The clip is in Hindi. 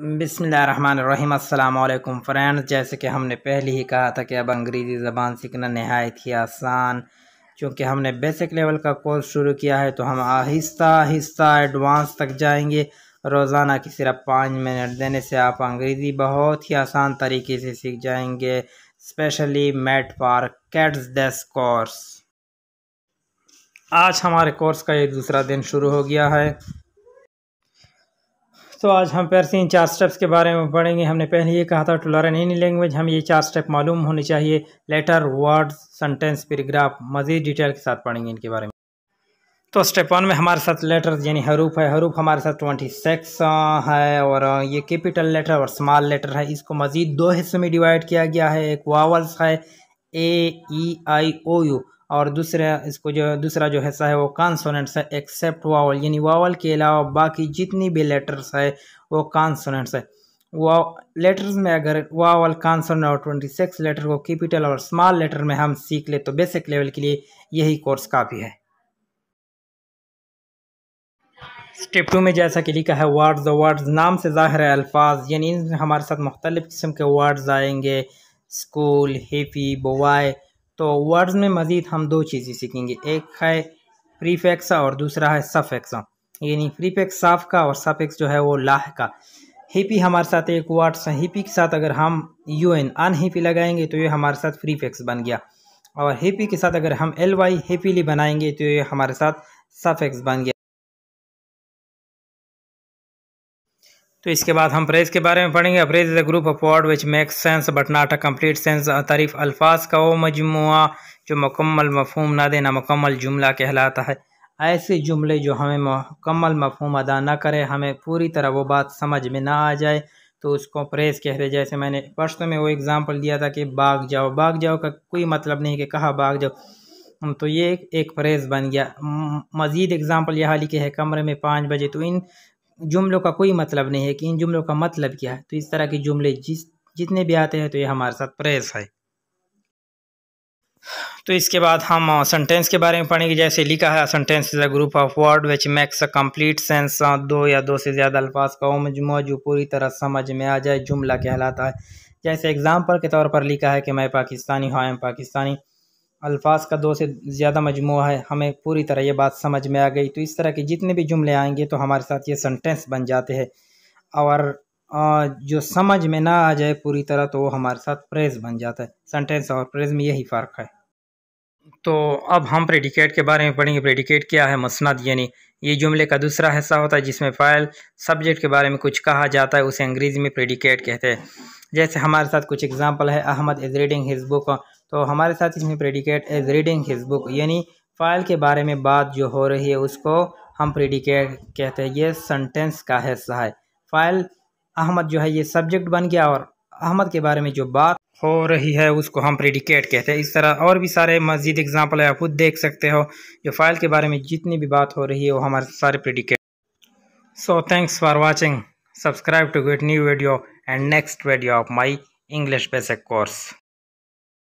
बिसमीम अल्लाम फ्रेंड्स जैसे कि हमने पहले ही कहा था कि अब अंग्रेज़ी ज़बान सीखना नहायत ही आसान क्योंकि हमने बेसिक लेवल का कोर्स शुरू किया है तो हम आहिस्ता आहिस्ता एडवांस तक जाएंगे रोज़ाना की सिर्फ पाँच मिनट देने से आप अंग्रेज़ी बहुत ही आसान तरीके से सीख जाएंगे specially made for CATs desk course आज हमारे कोर्स का ये दूसरा दिन शुरू हो गया है तो आज हम से इन चार स्टेप्स के बारे में पढ़ेंगे हमने पहले ये कहा था टू लर्न एनी लैंग्वेज हम ये चार स्टेप मालूम होने चाहिए लेटर वर्ड सेंटेंस पैराग्राफ मज़ीद डिटेल के साथ पढ़ेंगे इनके बारे में तो स्टेप वन में हमारे साथ लेटर यानी हरूफ है हरूफ हमारे साथ ट्वेंटी सिक्स है और ये कैपिटल लेटर और स्मॉल लेटर है इसको मज़ीद दो हिस्सों में डिवाइड किया गया है एक वावल्स है ए ई आई ओ यू और दूसरा इसको जो दूसरा जो हिस्सा है वो कॉन्सोनेंट्स है एक्सेप्ट वावल यानी वावल के अलावा बाकी जितनी भी लेटर्स है वो कॉन्सोनेंट्स है वा लेटर्स में अगर वावल कॉन्सोनेंट और ट्वेंटी सिक्स लेटर को कैपिटल और स्मॉल लेटर में हम सीख ले तो बेसिक लेवल के लिए यही कोर्स काफ़ी है स्टेप टू में जैसा कि लिखा है वर्ड्स वर्ड्स नाम से ज़ाहिर है अल्फाज यानी हमारे साथ मुख्तलिफ़ किस्म के वर्ड्स आएंगे स्कूल हेफी बोवाए तो वर्ड्स में मज़ीद हम दो चीज़ें सीखेंगे एक है प्रीफेक्सा और दूसरा है सफेक्सा यानी प्रीफेक्स साफ का और सफेक्स जो है वो लाह का हिपी हमारे साथ एक वर्ड हिपी के साथ अगर हम यू एन अन हिपी लगाएंगे तो ये हमारे साथ प्रीफेक्स बन गया और हिपी के साथ अगर हम एल वाई हिपीली बनाएंगे तो ये हमारे साथ सफेक्स बन गया तो इसके बाद हम प्रेस के बारे में पढ़ेंगे phrase is a group of word which makes sense but not a complete sense तारीफ़ अल्फाज का वो मजमु जो मुकम्मल मफहम ना देना मुकम्मल जुमला कहलाता है ऐसे जुमले जो हमें मुकम्मल मफहम अदा ना करें हमें पूरी तरह वो बात समझ में ना आ जाए तो उसको कह कहते जैसे मैंने फर्स्ट में वो एग्ज़ाम्पल दिया था कि भाग जाओ भाग जाओ का कोई मतलब नहीं कि कहा भाग जाओ तो ये एक प्रेस बन गया मज़ीद एग्ज़ाम्पल यहाँ लिखे है कमरे में पाँच बजे तो इन जुमलों का कोई मतलब नहीं है कि इन जुमलों का मतलब क्या है तो इस तरह के जुमले जिस जितने भी आते हैं तो ये हमारे साथ प्रेस है तो इसके बाद हम सेंटेंस के बारे में पढ़ेंगे जैसे लिखा है sentence is a group of word which makes a complete sense दो या दो से ज़्यादा अल्फाज का मजमू जो पूरी तरह समझ में आ जाए जुमला कहलाता है जैसे एग्ज़ाम्पल के तौर पर लिखा है कि मैं पाकिस्तानी हूँ आई एम पाकिस्तानी अल्फाज का दो से ज़्यादा मजमू है हमें पूरी तरह ये बात समझ में आ गई तो इस तरह के जितने भी जुमले आएंगे तो हमारे साथ ये सेंटेंस बन जाते हैं और जो समझ में ना आ जाए पूरी तरह तो वो हमारे साथ प्रेज बन जाता है सेंटेंस और प्रेज में यही फ़र्क है तो अब हम प्रेडिकेट के बारे में पढ़ेंगे प्रेडिकेट क्या है मसनद यानी ये जुमले का दूसरा हिस्सा होता है जिसमें फ़ाइल सब्जेक्ट के बारे में कुछ कहा जाता है उसे अंग्रेज़ी में प्रेडिकेट कहते हैं जैसे हमारे साथ कुछ एग्जाम्पल है Ahmed is reading his book तो हमारे साथ इसमें predicate is reading his book यानी फ़ाइल के बारे में बात जो हो रही है उसको हम प्रेडिकेट कहते हैं ये सेंटेंस का हिस्सा है फ़ाइल अहमद जो है ये सब्जेक्ट बन गया और अहमद के बारे में जो बात हो रही है उसको हम प्रेडिकेट कहते हैं इस तरह और भी सारे मज़ीद एग्ज़ाम्पल है आप खुद देख सकते हो जो फ़ाइल के बारे में जितनी भी बात हो रही है वो हमारे सारे predicate so thanks for watching subscribe to get new video and next video of my English basic course.